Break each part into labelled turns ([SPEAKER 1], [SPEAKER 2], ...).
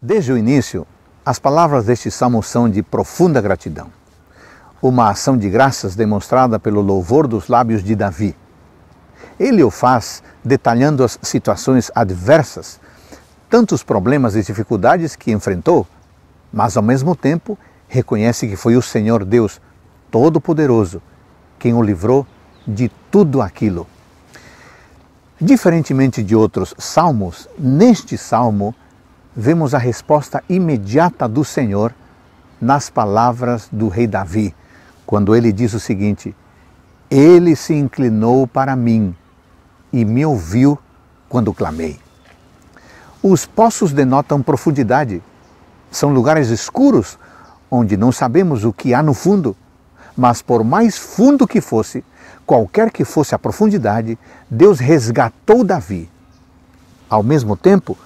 [SPEAKER 1] Desde o início, as palavras deste salmo são de profunda gratidão, uma ação de graças demonstrada pelo louvor dos lábios de Davi. Ele o faz detalhando as situações adversas, tantos problemas e dificuldades que enfrentou, mas ao mesmo tempo reconhece que foi o Senhor Deus Todo-Poderoso quem o livrou de tudo aquilo. Diferentemente de outros salmos, neste salmo, vemos a resposta imediata do Senhor nas palavras do rei Davi, quando ele diz o seguinte: Ele se inclinou para mim e me ouviu quando clamei. Os poços denotam profundidade. São lugares escuros onde não sabemos o que há no fundo, mas por mais fundo que fosse, qualquer que fosse a profundidade, Deus resgatou Davi. Ao mesmo tempo,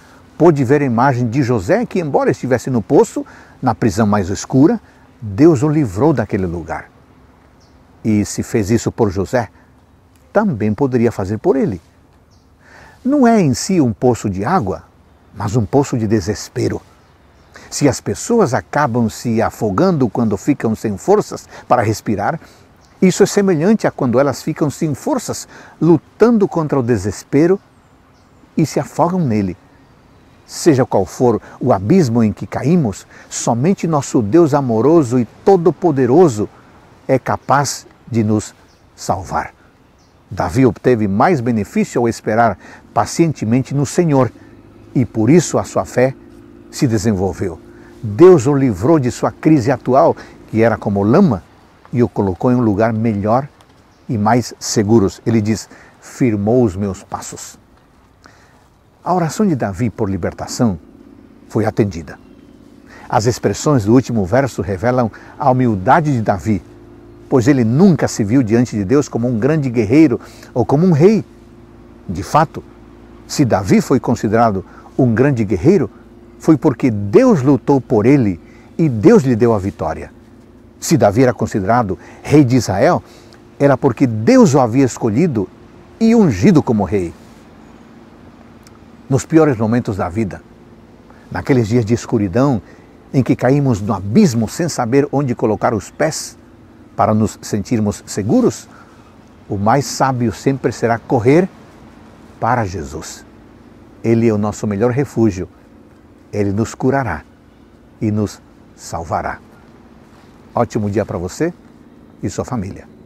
[SPEAKER 1] pôde ver a imagem de José, que, embora estivesse no poço, na prisão mais escura, Deus o livrou daquele lugar. E se fez isso por José, também poderia fazer por ele. Não é em si um poço de água, mas um poço de desespero. Se as pessoas acabam se afogando quando ficam sem forças para respirar, isso é semelhante a quando elas ficam sem forças, lutando contra o desespero e se afogam nele. Seja qual for o abismo em que caímos, somente nosso Deus amoroso e todo-poderoso é capaz de nos salvar. Davi obteve mais benefício ao esperar pacientemente no Senhor e por isso a sua fé se desenvolveu. Deus o livrou de sua crise atual, que era como lama, e o colocou em um lugar melhor e mais seguros. Ele diz: firmou os meus passos. A oração de Davi por libertação foi atendida. As expressões do último verso revelam a humildade de Davi, pois ele nunca se viu diante de Deus como um grande guerreiro ou como um rei. De fato, se Davi foi considerado um grande guerreiro, foi porque Deus lutou por ele e Deus lhe deu a vitória. Se Davi era considerado rei de Israel, era porque Deus o havia escolhido e ungido como rei nos piores momentos da vida, naqueles dias de escuridão em que caímos no abismo sem saber onde colocar os pés para nos sentirmos seguros, o mais sábio sempre será correr para Jesus. Ele é o nosso melhor refúgio. Ele nos curará e nos salvará. Ótimo dia para você e sua família.